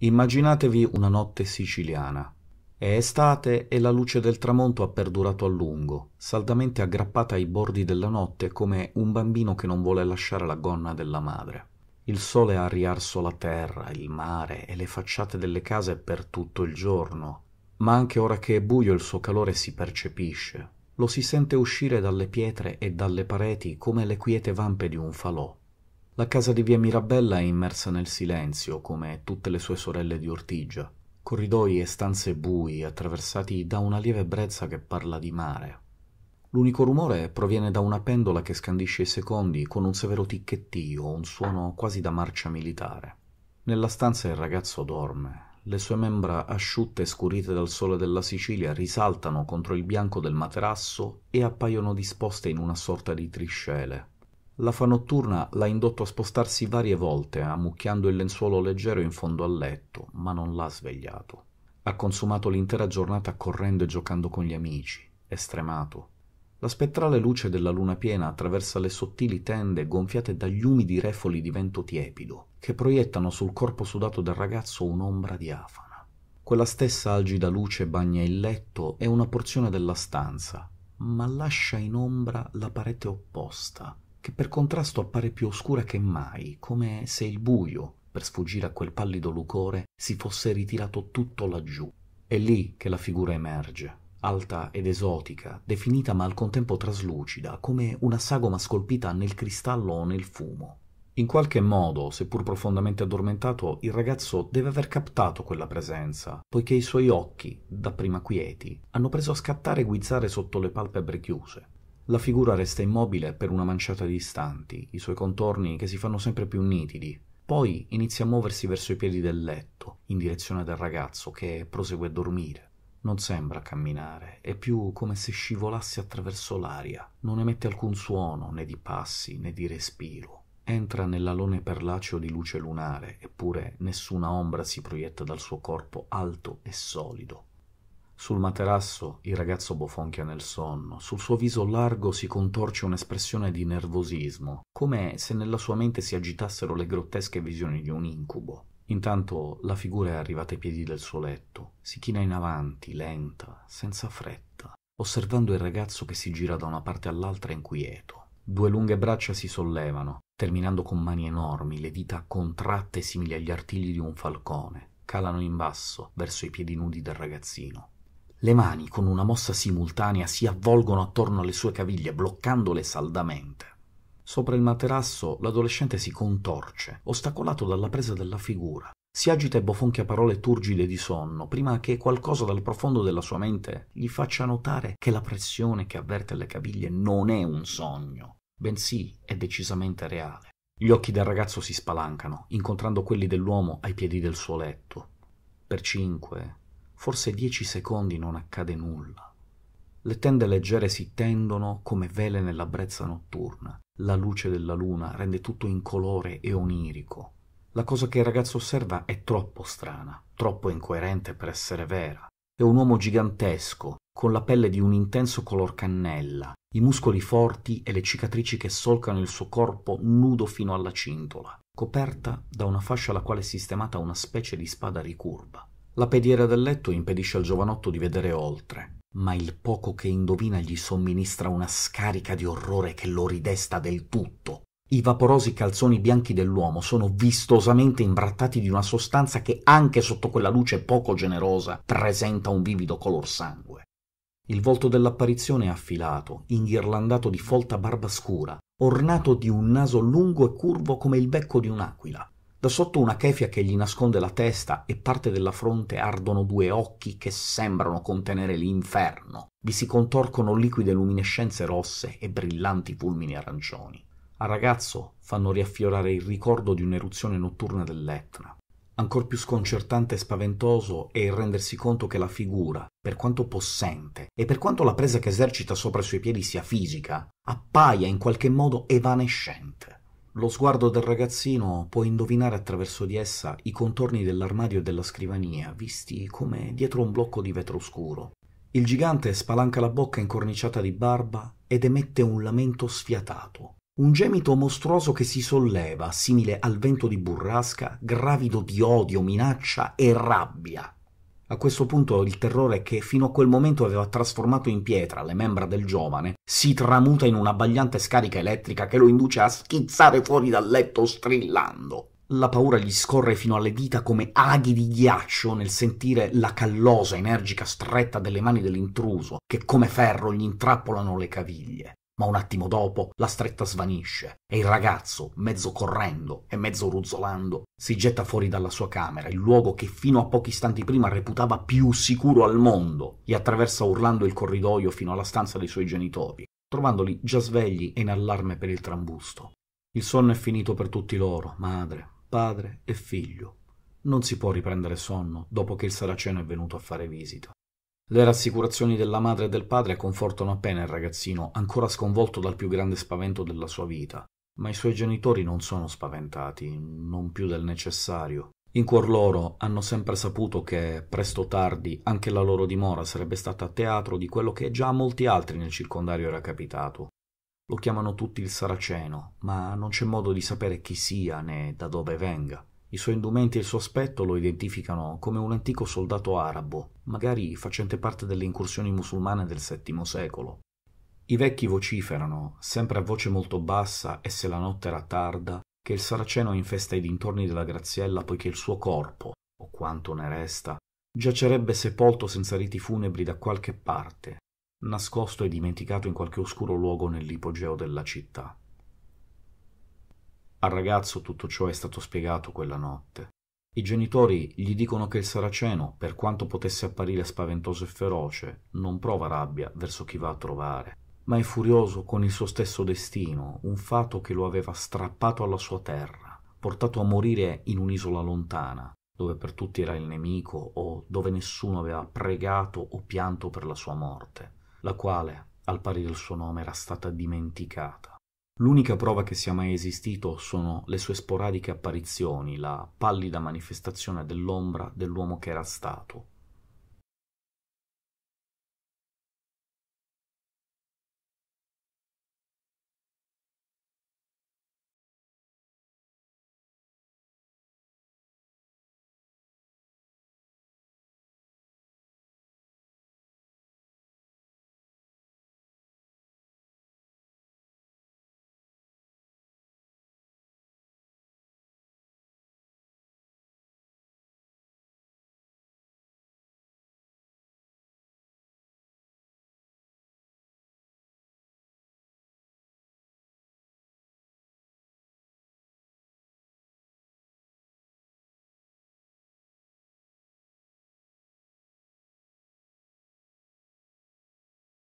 Immaginatevi una notte siciliana. È estate e la luce del tramonto ha perdurato a lungo, saldamente aggrappata ai bordi della notte come un bambino che non vuole lasciare la gonna della madre. Il sole ha riarso la terra, il mare e le facciate delle case per tutto il giorno, ma anche ora che è buio il suo calore si percepisce. Lo si sente uscire dalle pietre e dalle pareti come le quiete vampe di un falò. La casa di via Mirabella è immersa nel silenzio, come tutte le sue sorelle di Ortigia. Corridoi e stanze bui attraversati da una lieve brezza che parla di mare. L'unico rumore proviene da una pendola che scandisce i secondi con un severo ticchettio, un suono quasi da marcia militare. Nella stanza il ragazzo dorme, le sue membra asciutte e scurite dal sole della Sicilia risaltano contro il bianco del materasso e appaiono disposte in una sorta di triscele. La fa notturna l'ha indotto a spostarsi varie volte, ammucchiando il lenzuolo leggero in fondo al letto, ma non l'ha svegliato. Ha consumato l'intera giornata correndo e giocando con gli amici, estremato. La spettrale luce della luna piena attraversa le sottili tende gonfiate dagli umidi refoli di vento tiepido, che proiettano sul corpo sudato del ragazzo un'ombra diafana. Quella stessa algida luce bagna il letto e una porzione della stanza, ma lascia in ombra la parete opposta, che per contrasto appare più oscura che mai, come se il buio, per sfuggire a quel pallido lucore, si fosse ritirato tutto laggiù. È lì che la figura emerge, alta ed esotica, definita ma al contempo traslucida, come una sagoma scolpita nel cristallo o nel fumo. In qualche modo, seppur profondamente addormentato, il ragazzo deve aver captato quella presenza, poiché i suoi occhi, dapprima quieti, hanno preso a scattare e guizzare sotto le palpebre chiuse. La figura resta immobile per una manciata di istanti, i suoi contorni che si fanno sempre più nitidi. Poi inizia a muoversi verso i piedi del letto, in direzione del ragazzo, che prosegue a dormire. Non sembra camminare, è più come se scivolasse attraverso l'aria. Non emette alcun suono, né di passi, né di respiro. Entra nell'alone perlaceo di luce lunare, eppure nessuna ombra si proietta dal suo corpo alto e solido. Sul materasso il ragazzo bofonchia nel sonno, sul suo viso largo si contorce un'espressione di nervosismo, come se nella sua mente si agitassero le grottesche visioni di un incubo. Intanto la figura è arrivata ai piedi del suo letto, si china in avanti, lenta, senza fretta, osservando il ragazzo che si gira da una parte all'altra inquieto. Due lunghe braccia si sollevano, terminando con mani enormi, le dita contratte simili agli artigli di un falcone, calano in basso verso i piedi nudi del ragazzino. Le mani, con una mossa simultanea, si avvolgono attorno alle sue caviglie, bloccandole saldamente. Sopra il materasso l'adolescente si contorce, ostacolato dalla presa della figura. Si agita e bofonchia parole turgide di sonno, prima che qualcosa dal profondo della sua mente gli faccia notare che la pressione che avverte le caviglie non è un sogno, bensì è decisamente reale. Gli occhi del ragazzo si spalancano, incontrando quelli dell'uomo ai piedi del suo letto. Per cinque, forse dieci secondi non accade nulla. Le tende leggere si tendono come vele nella brezza notturna. La luce della luna rende tutto incolore e onirico. La cosa che il ragazzo osserva è troppo strana, troppo incoerente per essere vera. È un uomo gigantesco, con la pelle di un intenso color cannella, i muscoli forti e le cicatrici che solcano il suo corpo nudo fino alla cintola, coperta da una fascia alla quale è sistemata una specie di spada ricurva. La pediera del letto impedisce al giovanotto di vedere oltre, ma il poco che indovina gli somministra una scarica di orrore che lo ridesta del tutto. I vaporosi calzoni bianchi dell'uomo sono vistosamente imbrattati di una sostanza che anche sotto quella luce poco generosa presenta un vivido color sangue. Il volto dell'apparizione è affilato, inghirlandato di folta barba scura, ornato di un naso lungo e curvo come il becco di un'aquila, da sotto una kefia che gli nasconde la testa e parte della fronte ardono due occhi che sembrano contenere l'inferno. Vi si contorcono liquide luminescenze rosse e brillanti fulmini arancioni. Al ragazzo fanno riaffiorare il ricordo di un'eruzione notturna dell'Etna. Ancor più sconcertante e spaventoso è il rendersi conto che la figura, per quanto possente e per quanto la presa che esercita sopra i suoi piedi sia fisica, appaia in qualche modo evanescente. Lo sguardo del ragazzino può indovinare attraverso di essa i contorni dell'armadio e della scrivania, visti come dietro un blocco di vetro scuro. Il gigante spalanca la bocca incorniciata di barba ed emette un lamento sfiatato. Un gemito mostruoso che si solleva, simile al vento di burrasca, gravido di odio, minaccia e rabbia. A questo punto il terrore che fino a quel momento aveva trasformato in pietra le membra del giovane si tramuta in una bagliante scarica elettrica che lo induce a schizzare fuori dal letto strillando. La paura gli scorre fino alle dita come aghi di ghiaccio nel sentire la callosa, energica stretta delle mani dell'intruso, che come ferro gli intrappolano le caviglie ma un attimo dopo la stretta svanisce e il ragazzo, mezzo correndo e mezzo ruzzolando, si getta fuori dalla sua camera, il luogo che fino a pochi istanti prima reputava più sicuro al mondo, e attraversa urlando il corridoio fino alla stanza dei suoi genitori, trovandoli già svegli e in allarme per il trambusto. Il sonno è finito per tutti loro, madre, padre e figlio. Non si può riprendere sonno dopo che il saraceno è venuto a fare visita. Le rassicurazioni della madre e del padre confortano appena il ragazzino, ancora sconvolto dal più grande spavento della sua vita, ma i suoi genitori non sono spaventati, non più del necessario. In cuor loro hanno sempre saputo che, presto o tardi, anche la loro dimora sarebbe stata a teatro di quello che già a molti altri nel circondario era capitato. Lo chiamano tutti il Saraceno, ma non c'è modo di sapere chi sia né da dove venga. I suoi indumenti e il suo aspetto lo identificano come un antico soldato arabo, magari facente parte delle incursioni musulmane del VII secolo. I vecchi vociferano, sempre a voce molto bassa e se la notte era tarda, che il saraceno infesta i dintorni della Graziella poiché il suo corpo, o quanto ne resta, giacerebbe sepolto senza riti funebri da qualche parte, nascosto e dimenticato in qualche oscuro luogo nell'ipogeo della città. Al ragazzo tutto ciò è stato spiegato quella notte. I genitori gli dicono che il saraceno, per quanto potesse apparire spaventoso e feroce, non prova rabbia verso chi va a trovare, ma è furioso con il suo stesso destino, un fato che lo aveva strappato alla sua terra, portato a morire in un'isola lontana, dove per tutti era il nemico o dove nessuno aveva pregato o pianto per la sua morte, la quale, al pari del suo nome, era stata dimenticata. L'unica prova che sia mai esistito sono le sue sporadiche apparizioni, la pallida manifestazione dell'ombra dell'uomo che era stato.